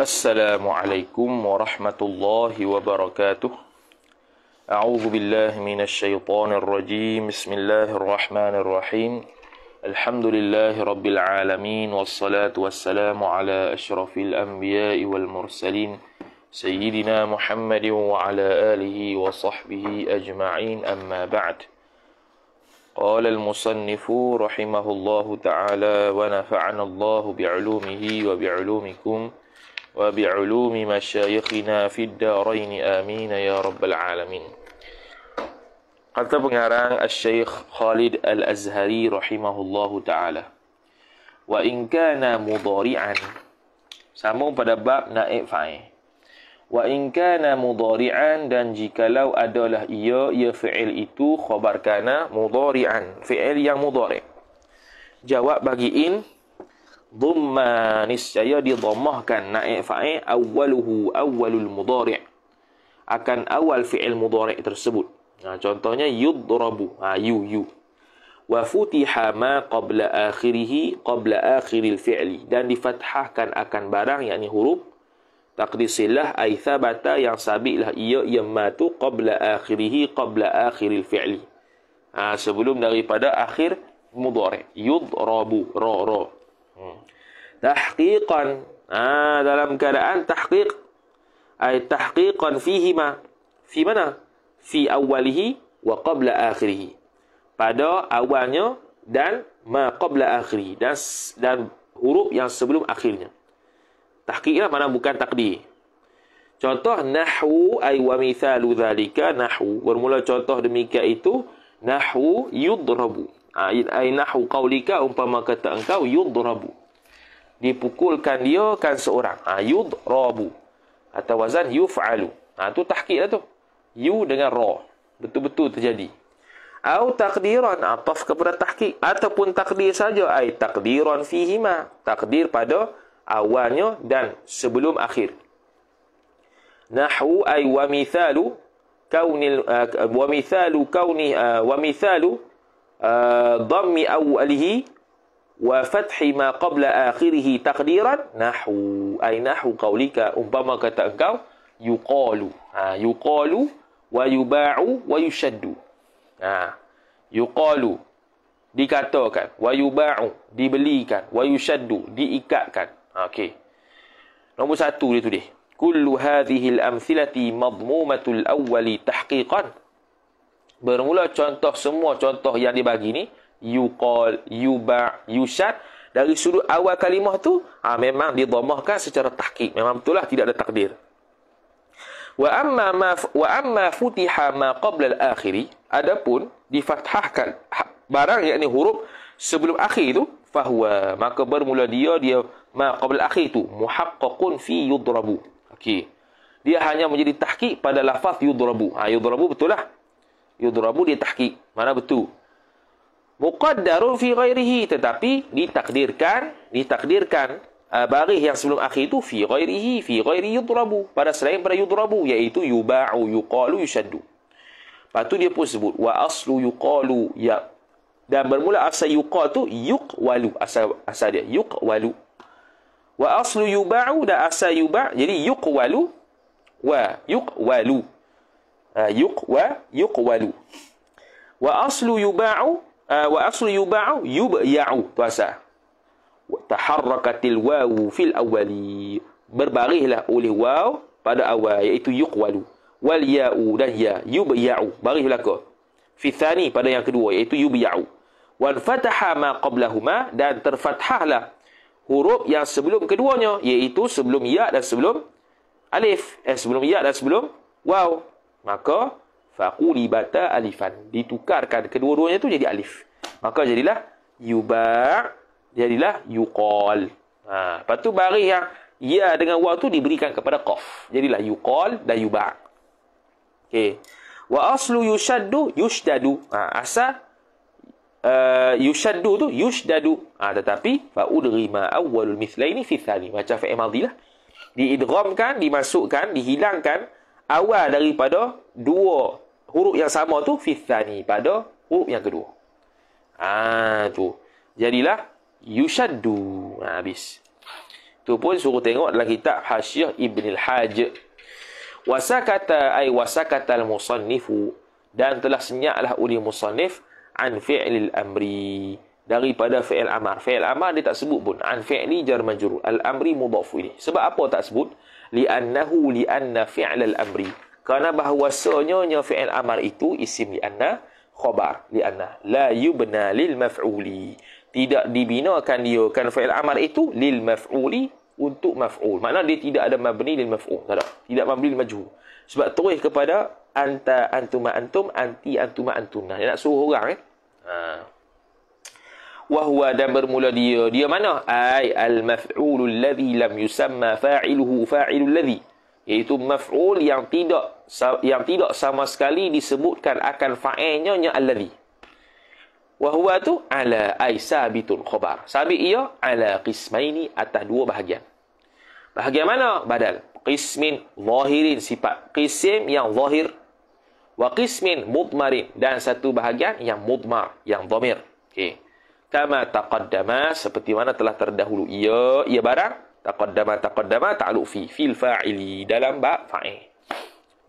السلام عليكم ورحمة الله وبركاته أعوذ بالله من الشيطان الرجيم بسم الله الرحمن الرحيم الحمد لله رب العالمين والصلاة والسلام على أشرف الأنبياء والمرسلين سيدنا محمد وعلى آله وصحبه أجمعين أما بعد قال المصنف رحمه الله تعالى ونفعنا الله بعلومه وبعلومكم وبعلوم مشايخنا في الدارين آمين يا رب العالمين Kata pengarang Al-Syeikh Khalid Al-Azhari rahimahullahu ta'ala Wa inkana mudari'an Sambung pada bab naib fa'i Wa inkana mudari'an Dan jikalau adalah ia Ia fi'il itu Khabar kana mudari'an Fi'il yang mudari' Jawab bagi in dhamma niscaya didhammahkan naik fa'il awwaluhu awwalul mudhari' akan awal fi'il mudhari' tersebut nah ha, contohnya yudrabu ha yu yu wa futiha ma qabla akhirih qabla akhiril fi'li dan difathahkan akan barang yakni huruf taqdisillah ay thabata yang sabilah ia yamatu qabla akhirih qabla akhiril fi'li ha, sebelum daripada akhir mudhari yudrabu ra ra Tahqiqan ah Dalam keadaan tahqiq Ay tahqiqan fihima Fi mana? Fi awalihi wa qabla akhirihi Pada awalnya dan ma qabla akhirihi dan, dan huruf yang sebelum akhirnya Tahqiq lah mana bukan takdir Contoh nahwu ay wa mithalu dhalika nahwu bermula contoh demikian itu nahwu yudrabu Ain ainahu qaulika umpama kata engkau yudrabu dipukulkan dia kan seorang ha, yudrabu atau wazan yufalu ha, tu tahqiq lah tu yu dengan ra betul-betul terjadi au taqdiran ataf ha, kepada tahqiq ataupun takdir saja ai taqdiran fihi ma takdir pada awalnya dan sebelum akhir nahu ai wa mithalu kaunil uh, wa mithalu kauni ha, wa mithalu ضم أوله وفتح ما قبل آخره تقديرا نحو أي نحو قولك umpama kata engkau yuqalu ha, yuqalu wa yuba'u wa yushaddu ha, yuqalu dikatakan wa yuba'u dibelikan wa yushaddu diikatkan okey nombor satu dia tu dia kullu hadhihi al-amthilati madmumatul awwali tahqiqan Bermula contoh semua contoh yang dibagi ni yuqal, yuba, yushat dari sudut awal kalimah tu ha, memang didhamahkan secara tahqiq. Memang betul lah tidak ada takdir. Wa amma ma wa amma futiha ma qabla al-akhir. Adapun difathahkan ha, barang yakni huruf sebelum akhir itu fahuwa maka bermula dia dia ma qabla al-akhir itu muhaqqaqun fi yudrabu. Okey. Dia hanya menjadi tahqiq pada lafaz yudrabu. Ha yudrabu betul lah yudramu ditahqiq mana betul muqaddaru fi ghairihi tetapi ditakdirkan ditakdirkan uh, barih yang sebelum akhir itu fi ghairihi fi ghairi yudrabu pada selain pada yudrabu iaitu yuba'u yuqalu yushaddu lepas tu dia pun sebut wa aslu yuqalu ya dan bermula asal yuqa tu yuqwalu asal asal dia yuqwalu wa aslu yuba'u dan asal yuba jadi yuqwalu wa yuqwalu Ah, yuq wa yuqwalu. Wa aslu yuba'u ah, wa aslu yuba'u yubya'u puasa. Taharrakatil wawu fil awwali. Berbarihlah oleh waw pada awal iaitu yuqwalu. Wal ya'u dan ya yubya'u. Barihlah ke. Fi thani pada yang kedua iaitu yubya'u. Wan fataha ma qablahuma dan terfathahlah huruf yang sebelum keduanya iaitu sebelum ya dan sebelum alif eh sebelum ya dan sebelum waw maka faqulibata alifan ditukarkan kedua-duanya tu jadi alif maka jadilah yuba jadilah yuqal ha lepas tu baris yang ya dengan waw tu diberikan kepada qaf jadilah yuqal dan yuba okey wa aslu yushaddu yushdadu ha asa uh, eh, yushaddu tu yushdadu ha tetapi fa udghima awwalul mithlaini fi thani macam fi madilah diidghamkan dimasukkan dihilangkan awal daripada dua huruf yang sama tu fithani pada huruf yang kedua. Ah ha, tu. Jadilah yushaddu. Ha, habis. Tu pun suruh tengok dalam kitab Hasyiah Ibnil Hajj. Wasakata ai wasakata al-musannifu dan telah senyaklah oleh musannif an fi'lil amri daripada fi'il amar. Fi'il amar dia tak sebut pun. An fi'li jar majrur. Al amri mudhaf ilaih. Sebab apa tak sebut? li'annahu li'anna al amri kerana bahawasanya nya fi'il amar itu isim li'anna khabar li'anna la yubna lil maf'uli tidak dibinakan dia kan fi'il amar itu lil maf'uli untuk maf'ul Maknanya dia tidak ada mabni lil maf'ul tak ada tidak mabni lil majhul sebab terus kepada anta antuma antum anti antuma antuna dia nak suruh orang eh ha wahwa dan bermula dia. Dia mana? Ay al-maf'ul alladhi lam yusamma fa'iluhu fa'ilu alladhi. Iaitu maf'ul yang tidak yang tidak sama sekali disebutkan akan fa'ilnya nya alladhi. Wahwa tu ala ay sabitul khabar. Sabit ia ala qismaini atas dua bahagian. Bahagian mana? Badal. Qismin zahirin sifat qism yang zahir wa qismin mudmarin dan satu bahagian yang mudmar yang dhamir. Okey kama taqaddama seperti mana telah terdahulu ia ia barang taqaddama taqaddama ta'luq fi fil fa'ili dalam ba fa'il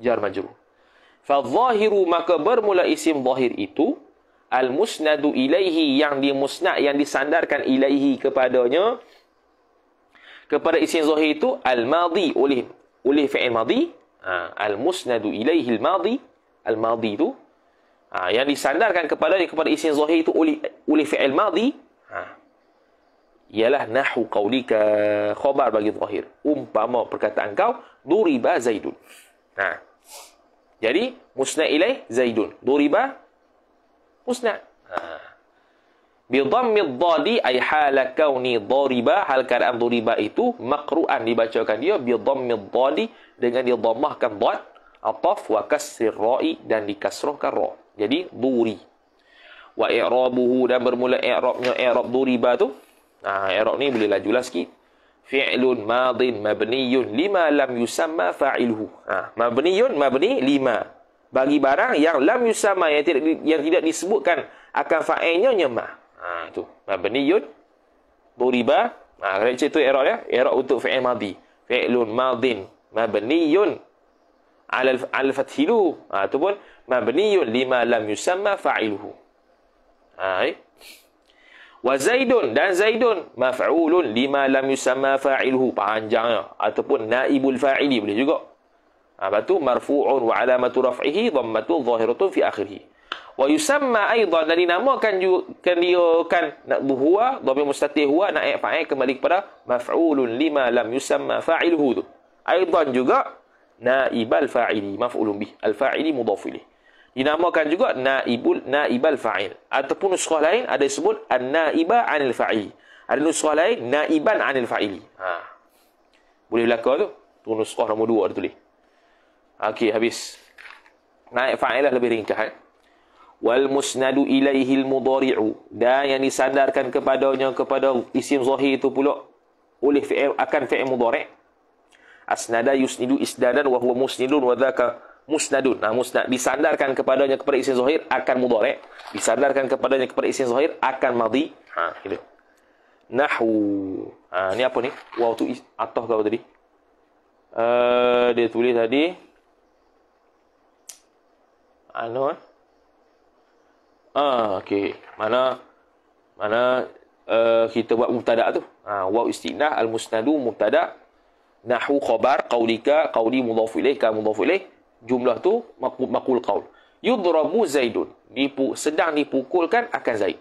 jar majrur fa zahiru maka bermula isim zahir itu al musnadu ilaihi yang dimusnad yang disandarkan ilaihi kepadanya kepada isim zahir itu al madi oleh oleh fi'il madi ha, al musnadu ilaihi al madi al madi itu ha, yang disandarkan kepada kepada isim zahir itu oleh oleh fi'il madhi ha, ialah nahu qaulika khabar bagi zahir umpama perkataan kau duriba zaidun ha. jadi musna ilai zaidun duriba musna ha. bi dhammi dhadi ay hala kauni duriba hal keadaan duriba itu makruan dibacakan dia bi dhammi dengan dia dhammahkan dhad ataf wa kasri ra'i dan dikasrohkan ra jadi duri wa i'rabuhu dan bermula i'rabnya i'rab duriba tu nah ha, i'rab ni boleh lajulah sikit fi'lun madin mabniyun lima lam yusamma fa'iluhu ha mabniyun mabni lima bagi barang yang lam yusamma yang tidak yang tidak disebutkan akan fa'ilnya nyama ha tu mabniyun duriba ha kalau tu i'rab ya i'rab untuk fi'il madi fi'lun madin mabniyun al al fathilu ha tu pun mabniyun lima lam yusamma fa'iluhu Ha, eh? Wa Zaidun dan Zaidun maf'ulun lima lam yusamma fa'iluhu panjangnya ataupun naibul fa'ili boleh juga. Ha, lepas tu marfu'un wa alamatu raf'ihi dhammatu zahiratu fi akhirih. Wa yusamma aidan dan dinamakan kan dia kan nak huwa dhamir mustatir huwa naik fa'il kembali kepada maf'ulun lima lam yusamma fa'iluhu. Aidan juga naibal fa'ili maf'ulun bih al fa'ili mudhaf dinamakan juga naibul naibal fa'il ataupun nusrah lain ada sebut an anil fa'il ada nusrah lain naiban anil fa'il ha boleh belaka tu tu nusrah nombor dua ada tulis okey habis naib fa'il lah lebih ringkas eh? wal musnadu ilaihi al mudari'u dan yang disandarkan kepadanya kepada isim zahir itu pula oleh fi'il akan fi'il mudari' asnada yusnidu isdadan wa huwa musnidun wa dhaka musnadun. Nah, musnad disandarkan kepadanya kepada isim zahir akan mudhari', disandarkan kepadanya kepada isim zahir akan madhi. Ha, gitu. Nahwu. Ha, ni apa ni? Waw tu atah kau tadi? Uh, dia tulis tadi Ano? eh? Ah, ha, okey. Mana mana uh, kita buat mubtada tu? Ha, waw istinah al-musnadu mubtada nahwu khabar qaulika qauli mudhaf ilaika mudhaf ilaika jumlah tu makul qaul yudrabu zaidun dipu sedang dipukulkan akan zaid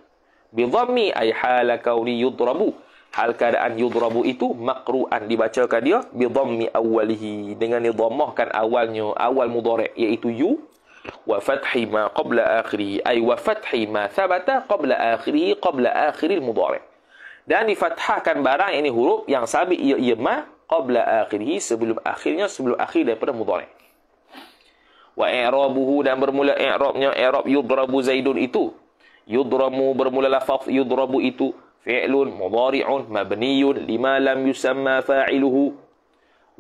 bi dhammi ay hala qauli yudrabu hal keadaan yudrabu itu makruan dibacakan dia bi dhammi awalihi dengan idhamahkan awalnya awal mudhari iaitu yu wa fathhi ma qabla akhiri. ay wa fathhi ma thabata qabla akhiri qabla akhiri al mudhari dan difathahkan barang ini huruf yang sabit ia ma qabla akhiri sebelum akhirnya sebelum akhir daripada mudhari wa i'rabuhu dan bermula i'rabnya i'rab yudrabu zaidun itu yudramu bermula lafaz yudrabu itu fi'lun mudhari'un mabniyun lima lam yusamma fa'iluhu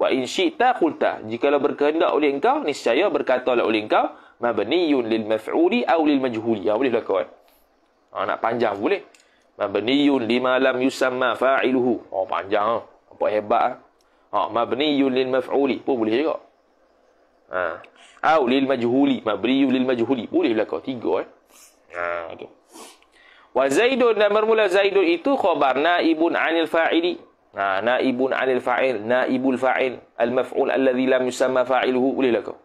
wa in syi'ta qulta jika berkehendak oleh engkau niscaya berkatalah oleh engkau mabniyun lil maf'uli aw lil majhuli ya ha, boleh lah ha, nak panjang boleh mabniyun lima lam yusamma fa'iluhu oh panjang apa hebat ah ha. ha, mabniyun lil maf'uli pun boleh juga ha. au lil majhuli mabriu lil majhuli boleh belakang tiga eh ha okey wa zaidun dan bermula zaidun itu khabar naibun anil fa'ili ha naibun anil fa'il naibul fa'il al maf'ul alladhi lam yusamma fa'iluhu boleh belakang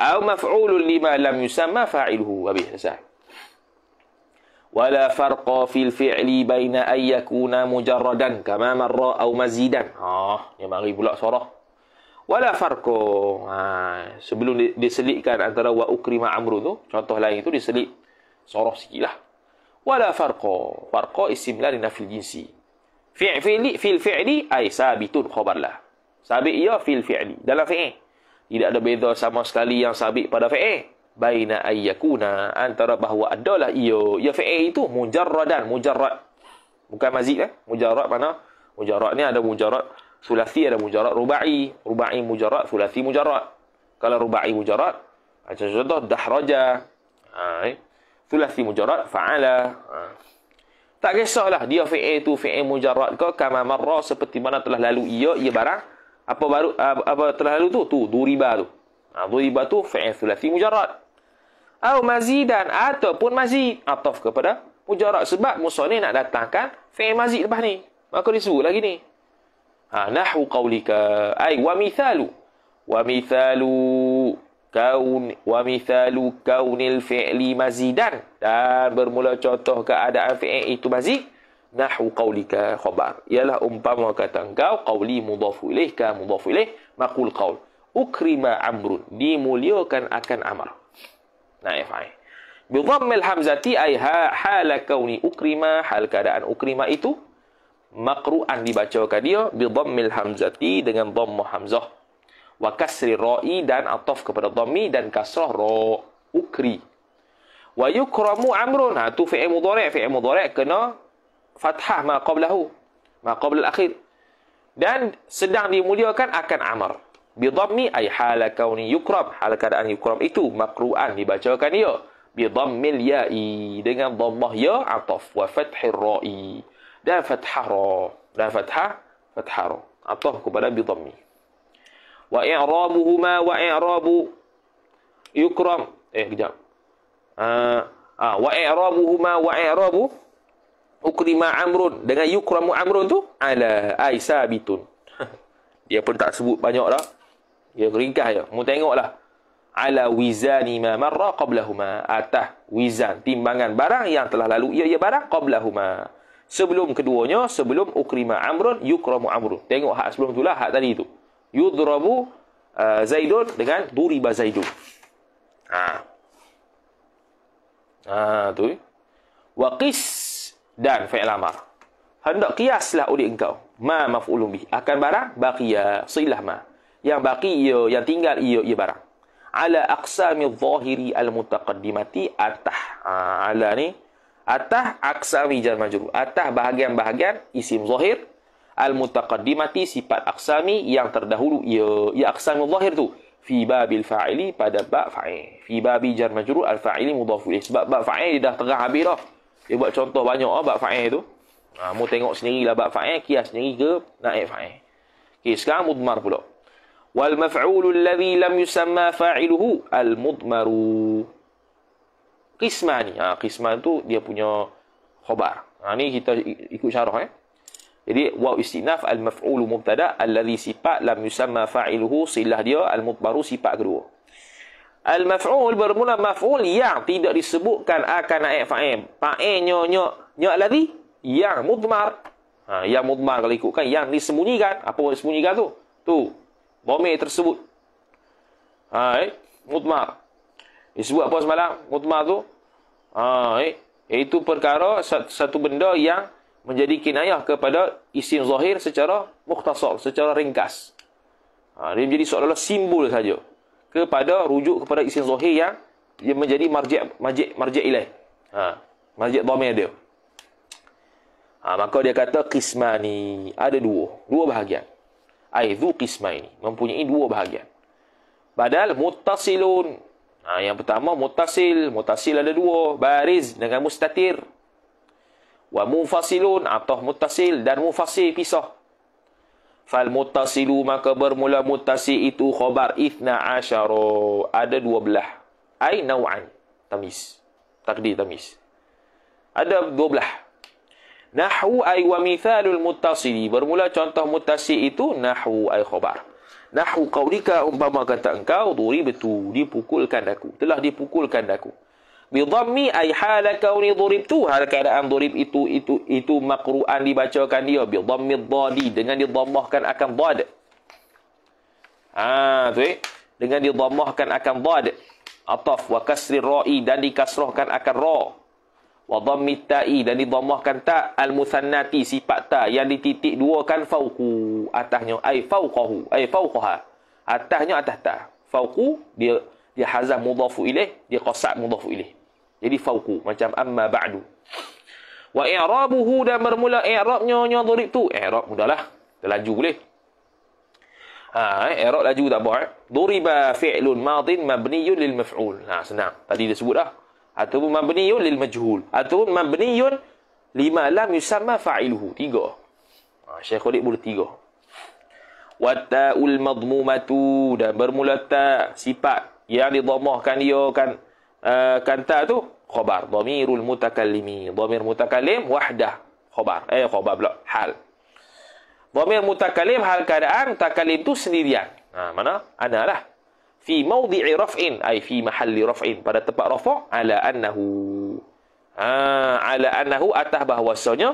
au maf'ulun lima lam yusamma fa'iluhu habis selesai ولا فرق في الفعل بين أن يكون مجردا كما مر أو مزيدا آه يا مغيب لا صراحة wala farqu ha, sebelum diselitkan antara wa ukrima amru tu contoh lain tu diselit sorof sikitlah wala farqu farqu isim la nafil jinsi fi'li fil fi'li ai sabitun khabar lah sabit ia fil fi'li dalam fi'i tidak ada beza sama sekali yang sabit pada fi'i baina ayyakuna antara bahawa adalah ia ya fi'i itu mujarradan mujarrad bukan mazid eh mujarrad mana mujarrad ni ada mujarrad Sulasi ada mujarat ruba'i, ruba'i mujarat, sulasi mujarat. Kalau ruba'i mujarat, macam contoh dahraja. Ha, eh. Sulasi mujarat fa'ala. Ha. Tak kisahlah dia fi'il tu fi'il mujarat ke kama marra seperti mana telah lalu ia ia barang apa baru apa telah lalu tu tu duriba tu. Ha, duriba tu fi'il sulasi mujarat. Au mazidan ataupun mazid ataf kepada mujarat sebab musuh ni nak datangkan fi'il mazid lepas ni. Maka disebut lagi ni. Ha, nahu qawlika. Ay, wa mithalu. Wa mithalu kaun wa mithalu kaunil fi'li mazidan dan bermula contoh keadaan fi'il itu mazid nahu qawlika khabar ialah umpama kata engkau qawli mudhaf ilaih ka mudhaf ilaih maqul qawl ukrima amrun dimuliakan akan amar. nah ya fa'i bi dhammil hamzati ay ha hal kauni ukrima hal keadaan ukrima itu makru'an dibacakan dia bi hamzati dengan dhammu hamzah wa kasri ra'i dan atof kepada dhammi dan kasrah ra'ukri wa yukramu amrun ha tu fi'il mudhari' fi'il mudhari' kena fathah maqablahu maqabla al-akhir dan sedang dimuliakan akan amr bi dhammi ay hala yukram hal keadaan yukram itu makru'an dibacakan dia bi ya'i dengan dhammah ya atof wa fathir ra'i dan fathah ra dan fathah fathah ra atau kepada bidhammi wa i'rabuhuma wa i'rabu yukram eh kejap ah ah wa i'rabuhuma wa i'rabu ukrima amrun dengan yukramu amrun tu ala aisa dia pun tak sebut banyak dah dia ringkas je mu tengoklah ala wizani ma marra qablahuma atah wizan timbangan barang yang telah lalu ia ia barang qablahuma sebelum keduanya sebelum ukrima amrun yukramu amrun tengok hak sebelum itulah hak tadi itu yudrabu uh, zaidun dengan duriba zaidun ha ha tu wa dan fi'il hendak kiaslah oleh engkau ma maf'ulun bih akan barang baqiya silah ma yang baki ia ya, yang tinggal ia ia barang ala aqsamiz zahiri al mutaqaddimati atah ha, ala ni atah aksami jar majrur atah bahagian-bahagian isim zahir al mutaqaddimati sifat aksami yang terdahulu ya ya aksami zahir tu fi babil fa'ili pada bab fa'il fi babi jar majrur al fa'ili mudhaf ilaih eh, sebab bab fa'il dah tengah habis dah dia buat contoh banyak ah bab fa'il tu ha mu tengok sendirilah bab fa'il kias sendiri ke naik fa'il okey sekarang mudmar pula wal maf'ulul ladzi lam yusamma fa'iluhu al mudmaru qisma ni. Ha, qisma tu dia punya khobar. Ha, ni kita ikut syarah eh. Jadi waw istinaf al-maf'ulu mubtada alladhi sifat lam yusamma fa'iluhu silah dia al-mubbaru sifat kedua. Al-maf'ul bermula maf'ul yang tidak disebutkan akan naik fa'il. Fa'il nyo nyok nyo alladhi yang mudmar. Ha, yang mudmar kalau ikutkan. Yang disembunyikan. Apa yang disembunyikan tu? Tu. Bomir tersebut. Hai eh? Mudmar. Disebut apa semalam? Mutmah tu? Ha, eh? Itu perkara, satu benda yang menjadi kinayah kepada isim zahir secara mukhtasar, secara ringkas. Ha, dia menjadi seolah-olah simbol saja. Kepada, rujuk kepada isim zahir yang dia menjadi marjik, marjik, marjik ilai. Ha, marjik domir dia. Ha, maka dia kata, Qismani, ada dua. Dua bahagian. Aizu Qismani, mempunyai dua bahagian. Padahal, muttasilun Ha, yang pertama mutasil, mutasil ada dua, bariz dengan mustatir. Wa mufasilun atau ah, mutasil dan mufasil pisah. Fal mutasilu maka bermula mutasi itu khobar ithna asyara. Ada dua belah. Ay nauan Tamis. Takdir tamis. Ada dua belah. Nahu ay wa mithalul mutasili. Bermula contoh mutasi itu nahu ay khobar. Nahu qawlika umpama kata engkau duribtu dipukulkan aku telah dipukulkan aku bi dhammi ay halaka wa duribtu hal keadaan durib itu itu itu makruan dibacakan dia bi dhammi dhali dengan didhammahkan akan dhad Ah, tu eh? dengan didhammahkan akan dhad ataf wa kasri ra'i dan dikasrahkan akan ra wa dhammi ta'i dan didhammahkan ta al musannati sifat ta yang dititik dua kan fauqu atasnya ai fauqahu ai fauqaha atasnya atas ta fauqu dia dia hazaf mudhafu ilaih dia qasab mudhafu ilaih jadi fauqu macam amma ba'du wa i'rabuhu dan bermula i'rabnya nya dhurib tu i'rab mudahlah terlaju boleh ha i'rab laju tak apa eh dhuriba fi'lun madin mabniyun lil maf'ul ha senang tadi dia sebut dah ataupun mabniyun lil majhul ataupun mabniyun lima lam yusamma fa'iluhu tiga ha, Syekh Khalid boleh tiga wa ta'ul madmumatu dan bermula ta sifat yang didhamahkan dia kan uh, kan ta tu khabar dhamirul mutakallimi dhamir mutakallim wahdah khabar eh khabar pula hal dhamir mutakallim hal keadaan takallim tu sendirian ha, mana ana lah fi mawdi'i raf'in ay fi mahalli raf'in pada tempat rafa' ala annahu ha ala annahu atah bahwasanya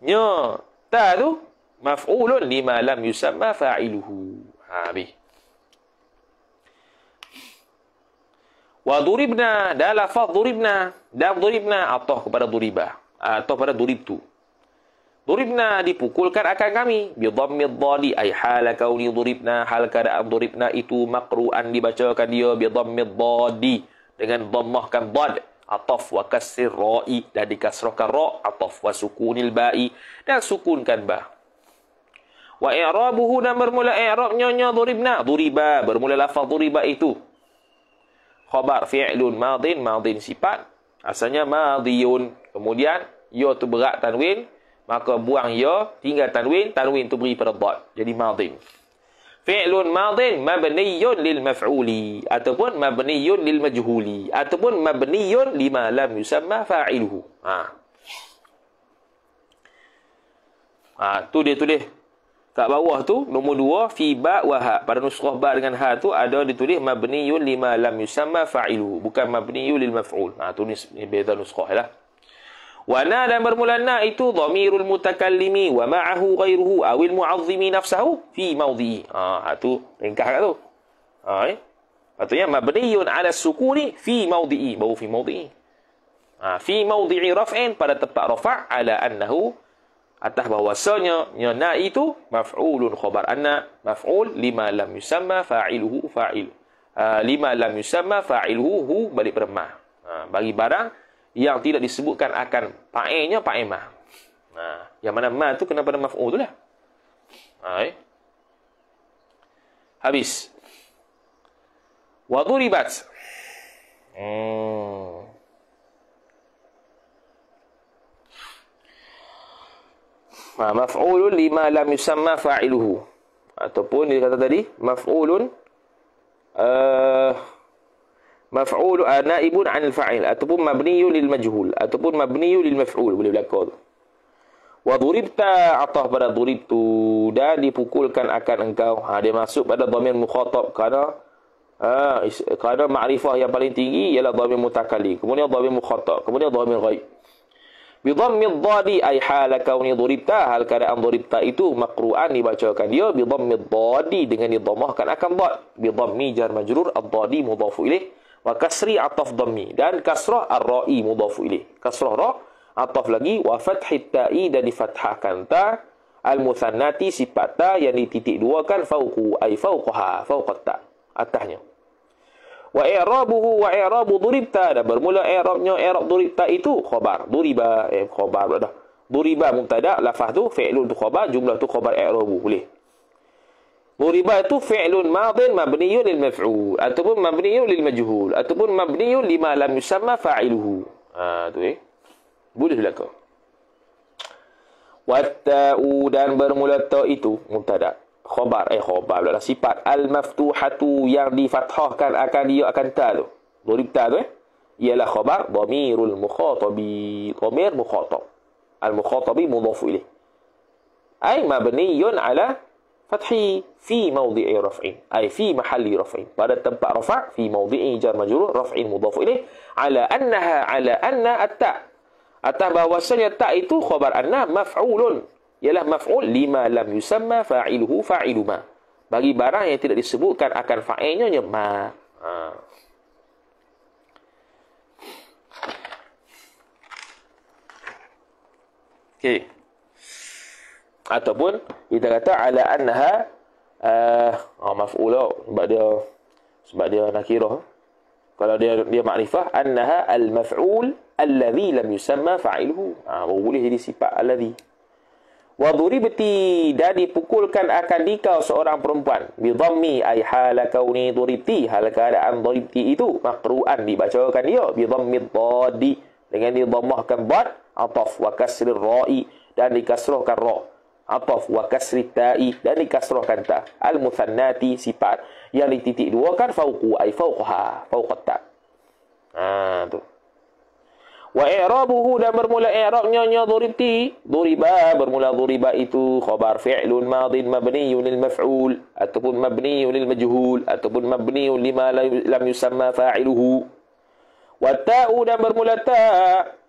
nya ta tu maf'ulun lima lam yusamma fa'iluhu ha bi wa duribna da lafaz duribna da duribna atah kepada duriba atau kepada duribtu Duribna dipukulkan akan kami. Bidhammid dhali ay hala kauni duribna hal keadaan duribna itu makru'an dibacakan dia bidhammid dhadi dengan dhammahkan dhad ataf wa kasir ra'i dan dikasrahkan ra ataf wa sukunil ba'i dan sukunkan ba. Wa i'rabuhu dan bermula i'rab nyonya duribna duriba bermula lafaz duriba itu. Khabar fi'lun madin madin sifat asalnya madiyun kemudian ya tu berat tanwin Maka buang ya, tinggal tanwin, tanwin tu beri pada dot. Jadi madin. Fi'lun madin mabniyun lil maf'uli ataupun mabniyun lil majhuli ataupun mabniyun lima lam yusamma fa'iluhu. Ha. Ha, tu dia tu tulis kat bawah tu nombor dua fi ba wa ha pada nusrah ba dengan ha tu ada ditulis mabniyun lima lam yusamma fa'ilu bukan mabniyun lil maf'ul ha tu ni beza nusrah lah Wa nala bermula na itu dhamirul mutakallimi wa ma'ahu ghairuhu awil mu'azzimi nafsahu fi mawdhihi. Ah tu ringkas kat tu. Ha eh. Patutnya mabniyun ala sukuni fi mawdhihi, bahu fi mawdhihi. Ah fi mawdhi raf'in pada tempat rafa' ala annahu atas bahwasanya nya na itu maf'ulun khabar anna maf'ul lima lam yusamma fa'iluhu fa'il. Ah lima lam yusamma fa'iluhu balik bermah. Ha, bagi barang yang tidak disebutkan akan paenya paema. Nah, ha, yang mana ma tu kenapa nama maf'ul tu lah. Ha, eh? Habis. Waduribat. Hmm. Ha, maf'ulun lima lam yusamma fa'iluhu. Ataupun dia kata tadi, maf'ulun... Uh, maf'ul uh, naibun an al-fa'il ataupun mabniyu lil majhul ataupun mabniyu lil maf'ul boleh berlaku tu. Wa duribta atah pada duribtu dan dipukulkan akan engkau. Ha, dia masuk pada dhamir mukhatab kerana ha, is, kerana ma'rifah yang paling tinggi ialah dhamir mutakalli. Kemudian dhamir mukhatab, kemudian dhamir ghaib. Bi dhammi dhadi ay hal kauni duribta hal kada duribta itu makru'an dibacakan dia bi dhammi dhadi dengan didhamahkan akan dhad bi dhammi jar majrur ad-dhadi mudhafu ilaih wa kasri ataf dhammi dan kasrah ar-ra'i mudhafu ilih kasrah ra ataf lagi wa fathi ta'i dan difathahkan ta al-muthannati sifat ta yang di titik dua kan fauqu ay fauqaha fauqat ta atahnya wa i'rabuhu wa i'rabu duribta dan bermula i'rabnya i'rab duribta itu khabar duriba eh, khabar dah duriba mubtada lafaz tu fi'lun tu khabar jumlah tu khabar i'rabu boleh Muriba itu fi'lun madin mabniyun lil maf'ul ataupun mabniyun lil majhul ataupun mabniyun lima lam yusamma fa'iluhu. Ha tu eh. Boleh belaka. Wata'u dan bermula ta' itu Mubtada Khobar Eh khobar pula lah Sifat Al-maftuhatu Yang difathahkan Akan dia akan ta' tu Dorib ta' tu eh Ialah khobar Dhamirul mukhatabi Dhamir mukhatab Al-mukhatabi mudhafu ilih Ay mabniyun ala fathi fi mawdi'i raf'in, ay fi mahalli raf'i pada tempat rafa fi mawdi'i jar majrur raf'in mudhaf ilaih ala annaha ala anna atta atah bahwasanya ta itu khabar anna maf'ulun ialah maf'ul lima lam yusamma fa'iluhu fa'ilu bagi barang yang tidak disebutkan akan fa'ilnya ma ha. okey ataupun kita kata ala annaha uh, eh, oh, maf'ula lah sebab dia sebab dia nakirah kalau dia dia makrifah annaha al-maf'ul alladhi lam yusamma fa'iluhu ah ha, boleh jadi sifat alladhi wa duribti dan dipukulkan akan dikau seorang perempuan bi dhammi ay hala kauni duribti hal an duribti itu maqruan dibacakan dia bi dhammi dhadi dengan didhammahkan bad ataf wa kasri ra'i dan dikasrahkan ra' ataf wa kasri ta'i dan dikasrahkan ta al musannati sifat yang di titik dua kan fauqu ai fauqha fauqat ta ha tu wa i'rabuhu dan bermula i'rabnya nya dhuribti dhuriba bermula dhuriba itu khabar fi'lun madin mabniyun lil maf'ul ataupun mabniyun lil majhul ataupun mabniyun lima lam yusamma fa'iluhu wa ta'u dan bermula ta'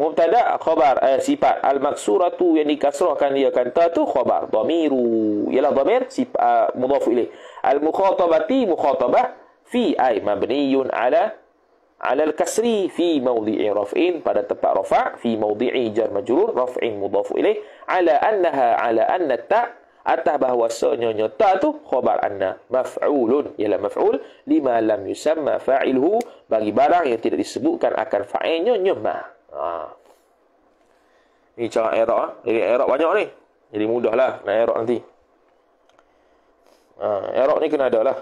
Mubtada khabar eh, sifat al maksuratu yang dikasrahkan dia ta tu khabar dhamiru ialah dhamir sifat uh, mudhaf ilaih al mukhatabati mukhatabah fi ay mabniyun ala ala al kasri fi mawdi'i raf'in pada tempat rafa' fi mawdi'i jar majrur raf'in mudhaf ilaih ala annaha ala anna ta atah bahwasanya nyata tu khabar anna maf'ulun ialah maf'ul lima lam yusamma fa'ilhu bagi barang yang tidak disebutkan akan fa'ilnya nyemah Ha. Ini cara erok ah. Jadi erok banyak ni. Jadi mudahlah nak erok nanti. Ha, erok ni kena ada lah.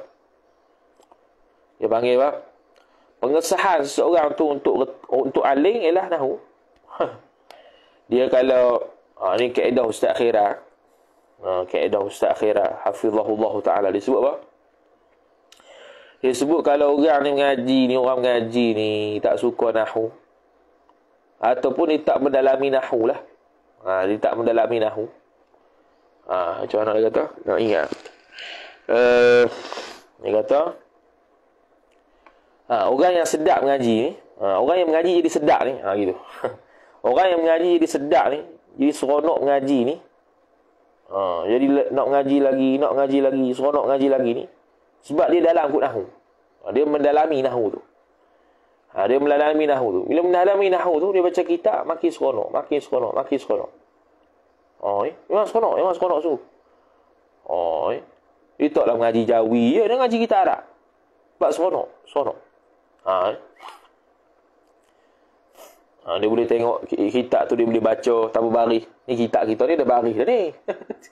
Dia panggil apa? Pengesahan seseorang tu untuk untuk aling ialah nahu. Ha. Dia kalau ha, ni kaedah ustaz akhirah. Ha, kaedah ustaz akhirah. Hafizahullah ta'ala. disebut, sebut apa? Dia sebut kalau orang ni mengaji ni, orang mengaji ni tak suka nahu ataupun dia tak mendalami nahu lah. Ha, dia tak mendalami nahu. Ha, macam mana dia kata? Nak ingat. Uh, dia kata, ha, orang yang sedap mengaji ni, ha, orang yang mengaji jadi sedap ni, ha, gitu. orang yang mengaji jadi sedap ni, jadi seronok mengaji ni, ha, jadi nak mengaji lagi, nak mengaji lagi, seronok mengaji lagi ni, sebab dia dalam kut nahu. Ha, dia mendalami nahu tu. Ha, dia melalami nahu tu. Bila melalami nahu tu, dia baca kitab, makin seronok, makin seronok, makin seronok. Oh, eh? memang seronok, memang seronok tu. Oh, eh? dia taklah mengaji jawi, ya, dia mengaji kita Arab. Sebab seronok, seronok. Ha, eh? ha, dia boleh tengok kitab tu, dia boleh baca tanpa baris. Ni kitab kita ni, ada baris dah ni.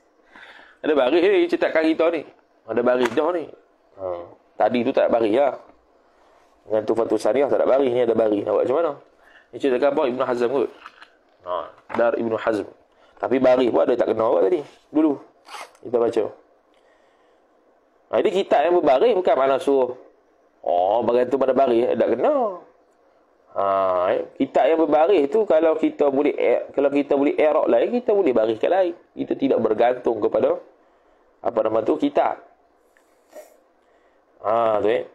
ada baris ni, cetakan kita ni. Ada baris dah ni. Ha, tadi tu tak baris lah. Ya? Dengan tu Fatul Saniyah tak ada baris. Ni ada baris. Nak buat macam mana? Ni cerita apa? Ibn Hazm kot. Ha. Dar Ibn Hazm. Tapi baris pun ada tak kenal awak tadi. Dulu. Kita baca. Ha, ini kitab yang berbaris bukan mana suruh. Oh, bagian tu pada baris? Eh, tak kenal. Ha, eh, kitab yang berbaris tu kalau kita boleh e, kalau kita boleh erok lain, kita boleh baris ke lain. Itu tidak bergantung kepada apa nama tu kitab. Ah, ha, tu eh.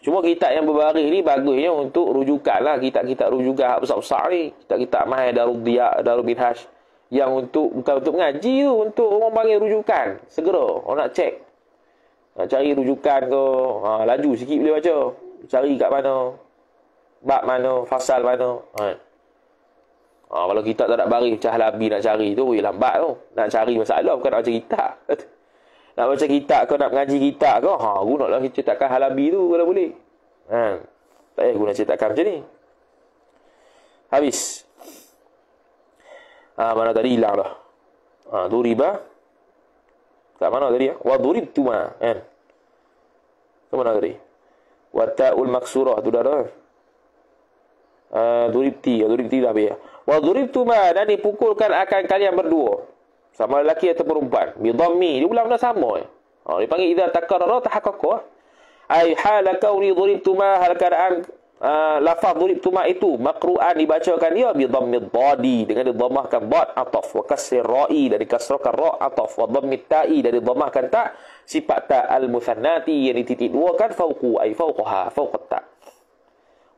Cuma kitab yang berbaris ni bagusnya untuk rujukan lah. Kitab-kitab rujukan hak besar-besar ni. Kitab-kitab Mahai Darul Diyak, Darul Bin Hash. Yang untuk, bukan untuk mengaji tu. Untuk orang panggil rujukan. Segera. Orang nak cek. Nak ha, cari rujukan ke. Ha, laju sikit boleh baca. Cari kat mana. Bab mana. Fasal mana. Ha. Ha, kalau kita tak nak baris macam Halabi nak cari tu. lambat tu. Nak cari masalah. Bukan nak baca kitab. Nak baca kitab kau nak mengaji kitab kau ha gunalah cetakan halabi tu kalau boleh. Ha. Tak payah guna cetakan macam ni. Habis. ha, mana tadi hilang dah. Ha, duriba. Tak mana tadi ya? Wa duribtu ma. Kan. Ke mana tadi? Wa ta'ul maksurah tu dah dah. Ah duribti, ya, duribti dah biar. Ya. Wa duribtu ma dan dipukulkan akan kalian berdua. Sama lelaki atau perempuan. Bidhammi. Dia ulang benda sama. Eh. Ha, dia panggil idha takarara tahakaku. Eh. Ay hala kauni dhuribtuma hal keadaan uh, ah, lafaz dhuribtuma itu. Makru'an dibacakan dia. Bidhammi dhadi. Dengan didhamahkan bad ataf. Wa kasir ra'i. Dari kasrakan ra' ataf. Wa dhammi ta'i. Dari didhamahkan tak. sifat ta' al-muthannati yang dititik dua kan fauqu ay fauqaha fauqat ta'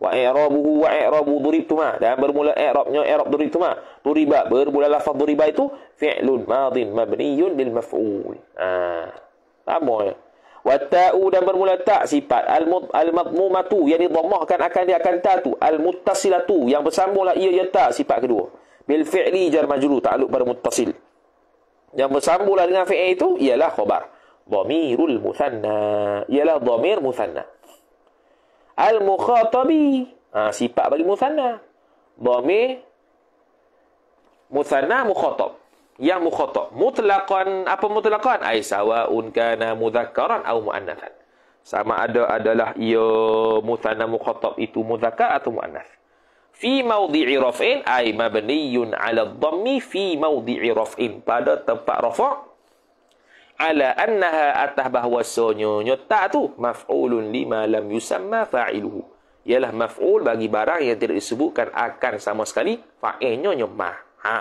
wa i'rabuhu wa i'rabu duribtu ma dan bermula i'rabnya i'rab duribtu ma duriba bermula lafaz duriba itu fi'lun madin mabniyun lil maf'ul ah apa ya wa ta'u dan bermula ta' sifat al al madmumatu yang didhammahkan akan dia akan ta' tu al muttasilatu yang bersambunglah ia ya ta' sifat kedua bil fi'li jar majrur ta'alluq pada muttasil yang bersambunglah dengan fi'il itu ialah khabar dhamirul muthanna ialah dhamir muthanna Al-Mukhatabi. Ha, sifat bagi Musanna. Dhamir. Musanna Mukhatab. Yang Mukhatab. Mutlaqan. Apa mutlaqan? Aisawa'un kana muzakaran au mu'annathan. Sama ada adalah ia Musanna Mukhatab itu muzakar atau mu'annath. Fi mawdi'i raf'in. Ay mabniyun ala dhammi fi mawdi'i raf'in. Pada tempat rafa' ala annaha atah bahwasanya tak tu maf'ulun lima lam yusamma fa'iluhu ialah maf'ul bagi barang yang tidak disebutkan akan sama sekali fa'ilnya nyama ha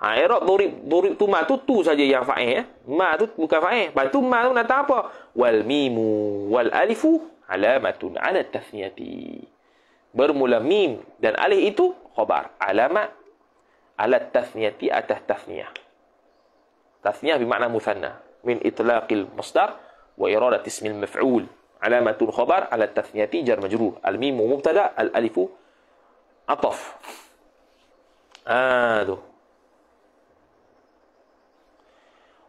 ha erop burib burib tu ma tu tu saja yang fa'il ya ma tu bukan fa'il lepas tu ma tu nak apa wal mimu wal alifu alamatun ala tathniyati bermula mim dan alif itu khabar alamat ala tathniyati atas tathniyah Tathniyah bermakna muthanna. Min itlaqil masdar wa iradat ismil maf'ul. Alamatul khabar ala tathniyati jar majruh. Al-mimu mubtada al-alifu ataf. Aduh.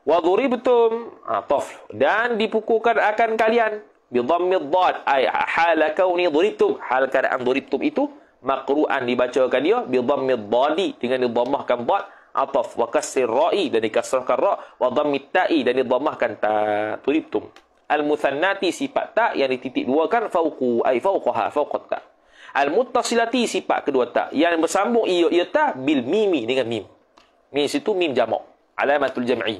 Wa dhuribtum ataf. Ah, Dan dipukulkan akan kalian. Bidhammid dhad. Ay halakawni dhuribtum. Hal keadaan dhuribtum itu makruan dibacakan dia. Bidhammid dhadi. Dengan dibamahkan dhad ataf wa kasir ra'i dan dikasrahkan ra' wa dhammit ta'i dan didhammahkan ta tulibtum al muthannati sifat ta yang dititik dua kan fauqu ai fauqaha fauqat ta al muttasilati sifat kedua ta yang bersambung ia ia ta bil mimi dengan mim ni situ mim jamak alamatul jam'i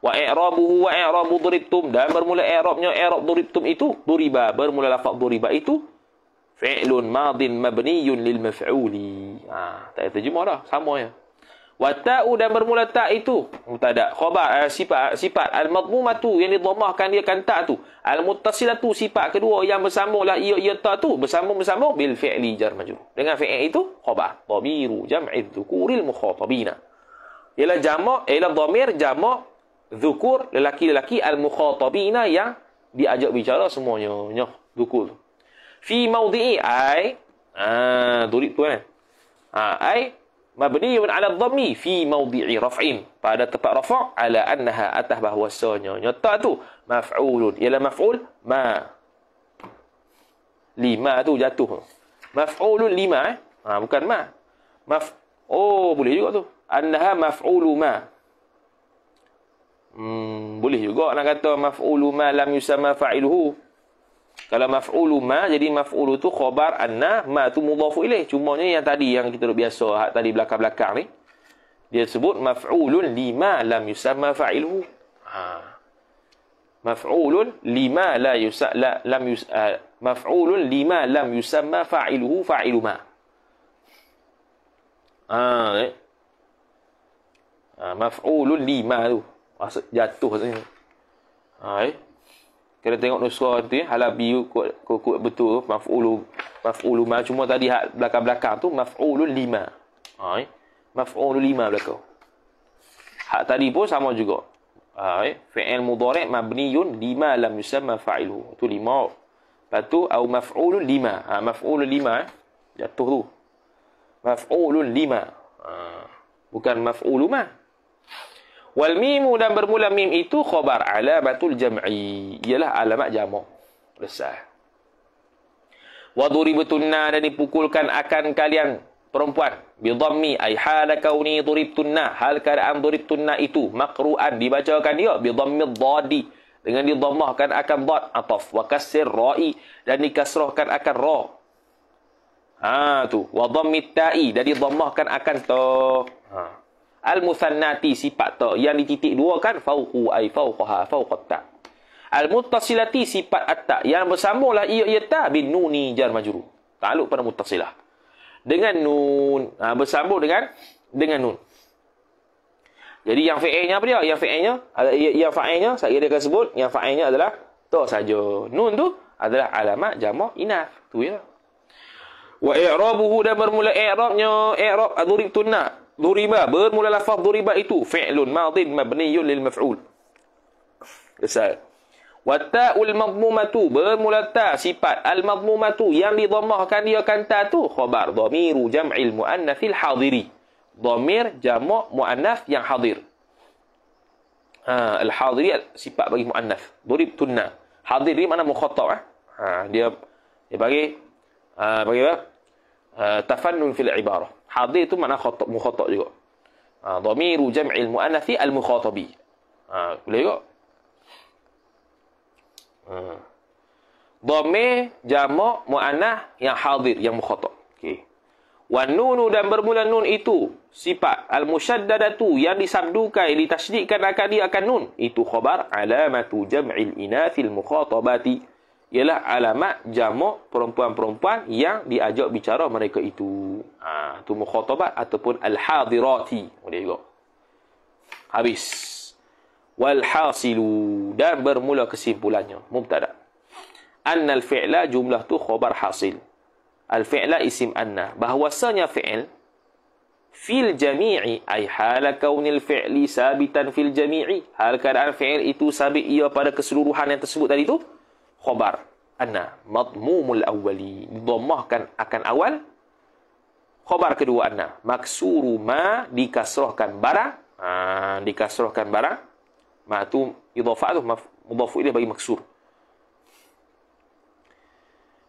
wa i'rabuhu wa i'rabu dhuribtum dan bermula i'rabnya i'rab dhuribtum itu duriba bermula lafaz duriba itu fi'lun madin mabniyun lil maf'uli ah tak ada terjemah dah sama ya Wata'u dan bermula tak itu. Mutada. Oh, khobar. Uh, sifat. sifat. Al-madmumatu yang didomahkan dia kan tak tu. Al-mutasilatu sifat kedua yang bersambung lah ia ia tak tu. Bersambung-bersambung. Bil fi'li jar majur Dengan fi'il itu. Khobar. Dhamiru jam'id dhukuril mukhatabina. Ialah jamak. Ialah dhamir jamak. Dhukur lelaki-lelaki al-mukhatabina yang diajak bicara semuanya. Nyoh. Dhukur tu. Fi maudi'i ai. Ah, ha, tulip tu kan. Ah, ha, ai mabniyun ala dhammi fi mawdi'i raf'in pada tempat rafa' ala annaha atah bahwasanya nyata tu maf'ulun ialah maf'ul ma lima tu jatuh maf'ulun lima eh ha, bukan ma maf oh boleh juga tu annaha maf'ulu ma hmm, boleh juga nak kata maf'ulu ma lam yusama fa'iluhu kalau maf'ulu ma, jadi maf'ulu tu khobar anna ma tu mudhafu Cuma Cumanya yang tadi, yang kita biasa hak tadi belakang-belakang ni. Dia sebut maf'ulun lima lam yusamma fa'ilhu. Ha. Maf'ulun lima la yusa, la, lam yus, uh, maf'ulun lima lam yusamma fa'ilhu fa'ilu ma. Ha, eh. ha, maf'ulun lima tu. Maksud, jatuh sini. Ha, eh. Kena tengok nusrah tu ya. Halal biu kuat betul. Maf'ulu. Maf'ulu ma. Cuma tadi hak belakang-belakang tu. Maf'ulu lima. Ha, eh? Maf'ulu lima belakang. Hak tadi pun sama juga. Ha, eh? Fi'il mudarek mabniyun lima lam yusama mafailu itu lima. Lepas tu. Au maf'ulu lima. Ha, maf'ulu lima. Eh? Jatuh tu. Maf'ulu lima. Ha, bukan maf'ulu ma. Wal mimu dan bermula mim itu khabar alamatul jam'i. Ialah alamat jamak. Besar. Wa duribtunna dan dipukulkan akan kalian perempuan bi dhammi ay hala kauni duribtunna hal kan duribtunna itu maqruan dibacakan dia bi dhammi dhadi dengan didhammahkan akan dhad ataf wa kasir ra'i dan dikasrahkan akan ra ha tu wa dhammi ta'i dan didhammahkan akan ta ha Al-Muthannati sifat ta Yang titik dua kan Fauhu ay fauqaha fauqat ta Al-Muttasilati sifat atta Yang bersambunglah ia ia ta Bin nuni jar majru Takluk pada mutasilah Dengan nun ha, Bersambung dengan Dengan nun Jadi yang fi'ilnya apa dia? Yang fi'ilnya ya, Yang fa'ilnya Saya dia akan sebut Yang fa'ilnya adalah Ta saja Nun tu adalah alamat jamak inaf Tu ya Wa i'rabuhu dan bermula i'rabnya I'rab adhurib tunak duriba bermula lafaz duriba itu fi'lun madin mabniyun lil maf'ul besar wa ta'ul madmumatu bermula ta sifat al madmumatu yang didhammahkan dia kan ta tu khabar dhamiru jam'il muannatsil hadiri dhamir jamak muannats yang hadir ha al hadiri sifat bagi muannats durib tunna hadiri mana mukhatab eh? ha dia dia bagi ha, bagi apa ha, tafannun fil ibarah hadir itu mana khotob mukhotob juga. Ha, ah, dhamiru jam'il mu'anathi al-mukhatabi. Ha, boleh juga. Ha. Hmm. Dhamir jamak mu'anah yang hadir, yang mukhotob. Okay. Wa nunu dan bermula nun itu sifat al-musyaddadatu yang disabdukan, ditasydidkan akan dia akan nun. Itu khabar alamatu jam'il inathil mukhatabati ialah alamat jamuk perempuan-perempuan yang diajak bicara mereka itu. Ha, itu mukhatabat ataupun al-hadirati. Boleh juga. Habis. Walhasilu. Dan bermula kesimpulannya. Mubtada. Anna al-fi'la jumlah tu khobar hasil. Al-fi'la isim anna. Bahwasanya fi'l. Fil jami'i. Ay hala kaunil fi'li sabitan fil jami'i. Hal keadaan fi'l itu sabit ia pada keseluruhan yang tersebut tadi tu khobar anna madmumul awwali didhammahkan akan awal khobar kedua anna maksuru ma dikasrahkan barang ha, dikasrahkan barang ma tu idhafah tu mudhaf ilaih bagi maksur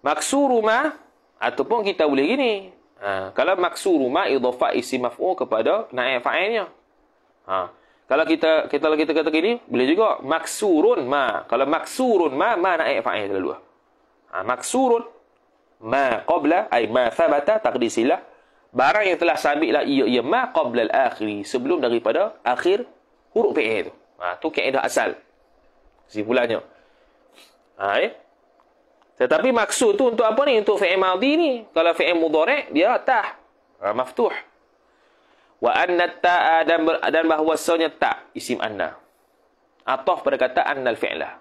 maksuru ma ataupun kita boleh gini ha, kalau maksuru ma idhafah isim maf'ul kepada naik fa'ilnya ha kalau kita kita lagi kita kata gini, boleh juga maksurun ma. Kalau maksurun ma, ma nak ayat fa'il dulu. Lah. Ha, maksurun ma qabla ai ma thabata taqdisila barang yang telah sabit lah ia ia ma qabla al akhir sebelum daripada akhir huruf fa'il tu. Ha, tu kaedah asal. Kesimpulannya. Ha, eh? Tetapi maksud tu untuk apa ni? Untuk fi'il madhi ni. Kalau fi'il mudhari' dia tah. Ha, maftuh wa anna ta'a dan, dan bahwasanya tak isim anna atof pada kata annal fi'la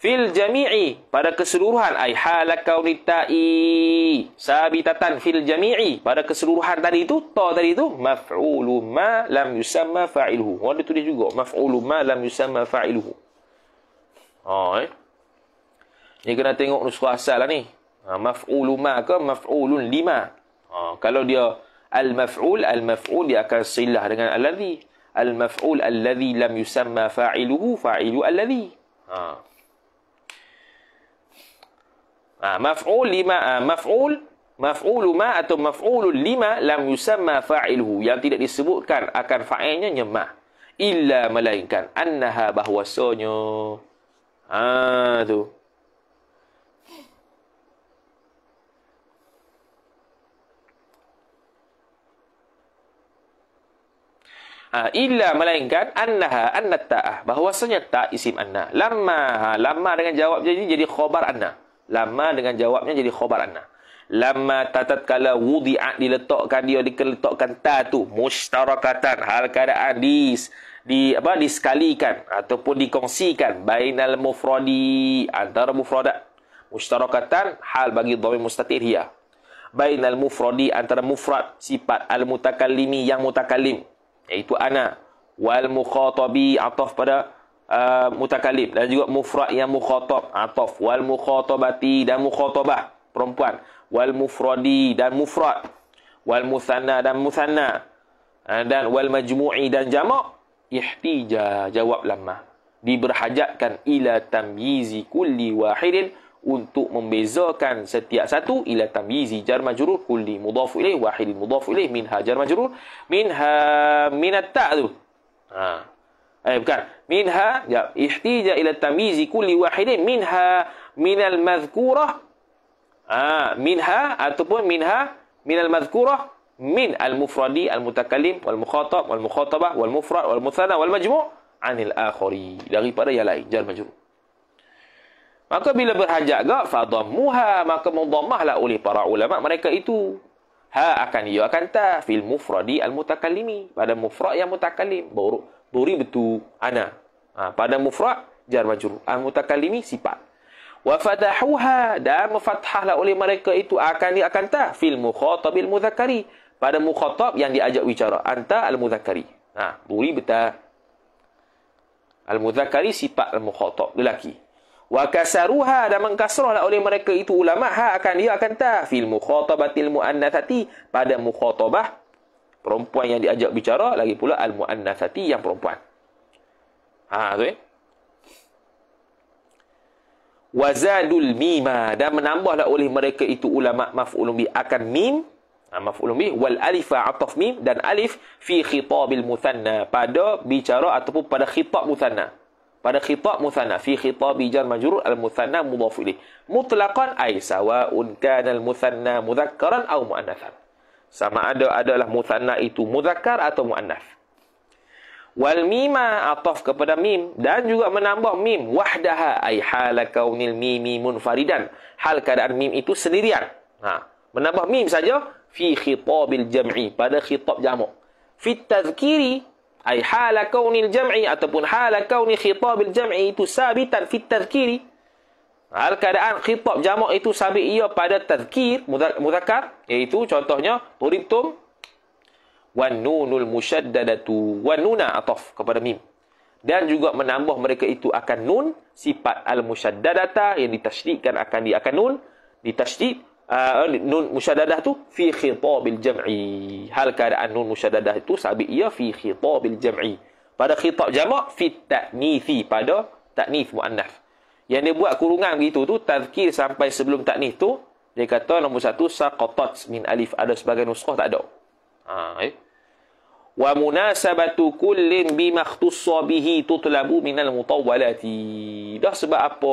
fil jami'i pada keseluruhan ai halakauni ta'i sabitatan fil jami'i pada keseluruhan tadi itu ta tadi itu maf'ulu ma lam yusamma fa'iluhu wala tulis juga maf'ulu ma lam yusamma fa'iluhu ha ah, eh? ni kena tengok nuskhah asal lah ni ha, maf'ulu ma ke maf'ulun lima ha, kalau dia Al-maf'ul, al-maf'ul dia akan silah dengan alladhi. Al-maf'ul alladhi lam yusamma fa'iluhu fa'ilu alladhi. Ha. Ha, maf'ul lima, ha, maf'ul, maf'ulu ma atau maf'ulul lima lam yusamma fa'iluhu. Yang tidak disebutkan akan fa'ilnya nyemah. Illa melainkan annaha bahwasanya. Ha, tu. Ha, illa melainkan annaha annat ta'ah bahwasanya tak isim anna lama ha, lama dengan jawab jadi jadi khabar anna lama dengan jawabnya jadi khabar anna lama tatat kala wudi'a diletakkan dia diletakkan ta tu mustarakatan hal keadaan di di apa disekalikan ataupun dikongsikan bainal mufradi antara mufradat mustarakatan hal bagi dhamir mustatir hiya bainal mufradi antara mufrad sifat al mutakallimi yang mutakallim iaitu anak wal mukhatabi ataf pada uh, mutakalib dan juga mufrad yang mukhatab ataf wal mukhatabati dan mukhatabah perempuan wal mufradi dan mufrad wal musanna dan musanna uh, dan wal majmu'i dan jamak ihtija jawab lama diberhajatkan ila tamyizi kulli wahidin untuk membezakan setiap satu ila tamyizi jar majrur kulli mudaf ilaihi wahid mudaf ilaihi min hajar majrur minha min at tu ha eh bukan minha ya ihtija ila tamyizi kulli wahidin minha min al mazkurah ha minha ataupun minha min al mazkurah min al mufradi al mutakallim wal mukhatab wal mukhatabah wal mufrad wal muthanna wal majmu' anil akhari daripada yang lain jar majrur Maka bila berhajat gak fadhammuha maka mudhammahlah oleh para ulama mereka itu. Ha akan ia akan ta fil mufradi al mutakallimi pada mufrad yang mutakallim buruk buri betul ana. Ha, pada mufrad jar majrur al mutakallimi sifat. Wa fatahuha dan mufathahlah oleh mereka itu akan ia akan ta fil mukhatabil mudzakkari pada mukhatab yang diajak bicara anta al mudzakkari. Ha buri betul al mudzakkari sifat al mukhatab lelaki wa kasaruha dan mengkasrahlah oleh mereka itu ulama ha akan dia akan ta fil mukhatabatil muannathati pada mukhatabah perempuan yang diajak bicara lagi pula al muannathati yang perempuan ha tu eh wazadul mima dan menambahlah oleh mereka itu ulama maf'ulun bi akan mim ha, maf'ulun bi wal alif ataf mim dan alif fi khitabil muthanna pada bicara ataupun pada khitab muthanna pada khitab muthanna fi khitabi jar majrur al muthanna mudhaf ilaih mutlaqan ay sawa'un kana al muthanna mudhakkaran aw mu'annathan sama ada adalah muthanna itu mudhakkar atau mu'annath wal mima ataf kepada mim dan juga menambah mim wahdaha ay hal kaunil mimi munfaridan hal keadaan mim itu sendirian ha menambah mim saja fi khitabil jam'i pada khitab jamak fi tazkiri ay hala kaunil jam'i ataupun hala kauni khitabil jam'i itu sabitan fit tadhkiri hal keadaan khitab jamak itu sabit ia pada tadhkir mudzakkar iaitu contohnya turibtum wan nunul musyaddadatu wan nuna ataf kepada mim dan juga menambah mereka itu akan nun sifat al musyaddadata yang ditasydidkan akan di akan nun ditasydid uh, nun musyadadah tu fi khitabil jam'i. Hal keadaan nun musyadadah itu sabi ia fi khitabil jam'i. Pada khitab jamak fi ta'nithi pada ta'nith muannas. Yang dia buat kurungan begitu tu tazkir sampai sebelum ta'nith tu dia kata nombor satu saqatat min alif ada sebagai nuskhah tak ada. Ha eh. Wa munasabatu kullin bima khtussa bihi tutlabu min al-mutawwalati. Dah sebab apa?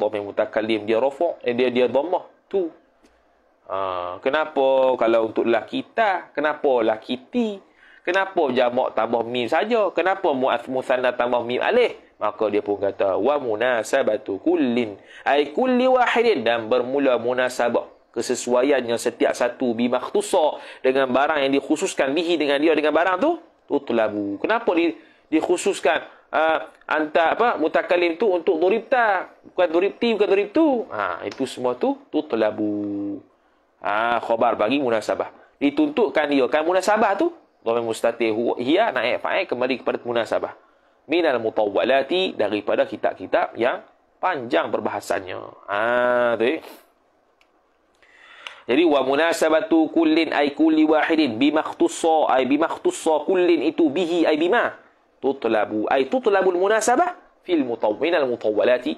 Dhamir mutakallim dia rafa' eh, dia dia dhammah tu Ha, kenapa kalau untuk lelaki tak? Kenapa lelaki ti? Kenapa jamak tambah mim saja? Kenapa mu'ath musanna tambah mim alih? Maka dia pun kata, Wa munasabatu kullin. Ay kulli wahidin. Dan bermula munasabah. Kesesuaiannya setiap satu. Bimakhtusa. Dengan barang yang dikhususkan. Bihi dengan dia dengan barang tu. Tutlabu. Kenapa di, dikhususkan? Uh, anta apa mutakalim tu untuk duribta bukan duribti bukan duribtu ha itu semua tu tutlabu Ah, khabar bagi munasabah. Dituntukkan dia kan munasabah tu. Dhamir mustatir hiya naik fa'il kembali kepada munasabah. Minal mutawwalati daripada kitab-kitab yang panjang perbahasannya. Ah, tu. Eh. Jadi wa munasabatu kullin ay kulli wahidin bima khtussa ay bima khtussa kullin itu bihi ay bima tutlabu ay tutlabul munasabah fil mutawwinal mutawwalati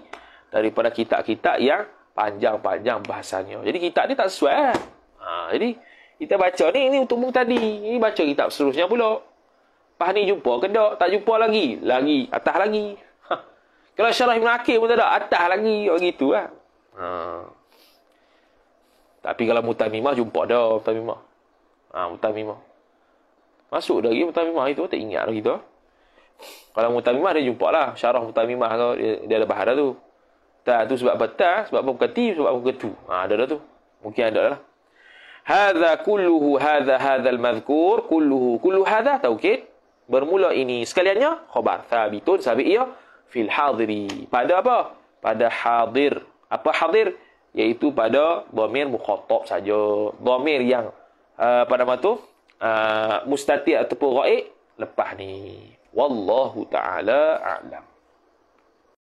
daripada kitab-kitab yang panjang-panjang bahasanya. Jadi kitab ni tak sesuai. Eh? Ha, jadi kita baca ni ini untuk tadi. Ini baca kitab seterusnya pula. Pas ni jumpa kedok, tak jumpa lagi. Lagi, atas lagi. Ha. Kalau syarah Ibn Hakim pun tak ada, atas lagi. Oh, gitu eh? Ha. Tapi kalau mutamimah, jumpa dah mutamimah. Ha, mutamimah. Masuk lagi mutamimah itu, tak ingat lagi tu. Kalau mutamimah, dia jumpa lah. Syarah mutamimah tu, dia, dia ada bahara tu. Tak tu sebab apa? sebab apa? Bukan ti, sebab apa? Ketu. Ha, ada dah tu. Mungkin ada lah. Hadha kulluhu hadha hadha al-madhkur kulluhu kullu hadha tawkid. Bermula ini sekaliannya khabar thabitun sabiq ya fil hadiri. Pada apa? Pada hadir. Apa hadir? Iaitu pada dhamir mukhatab saja. Dhamir yang uh, pada matu uh, mustati ataupun ghaib lepas ni. Wallahu taala a'lam.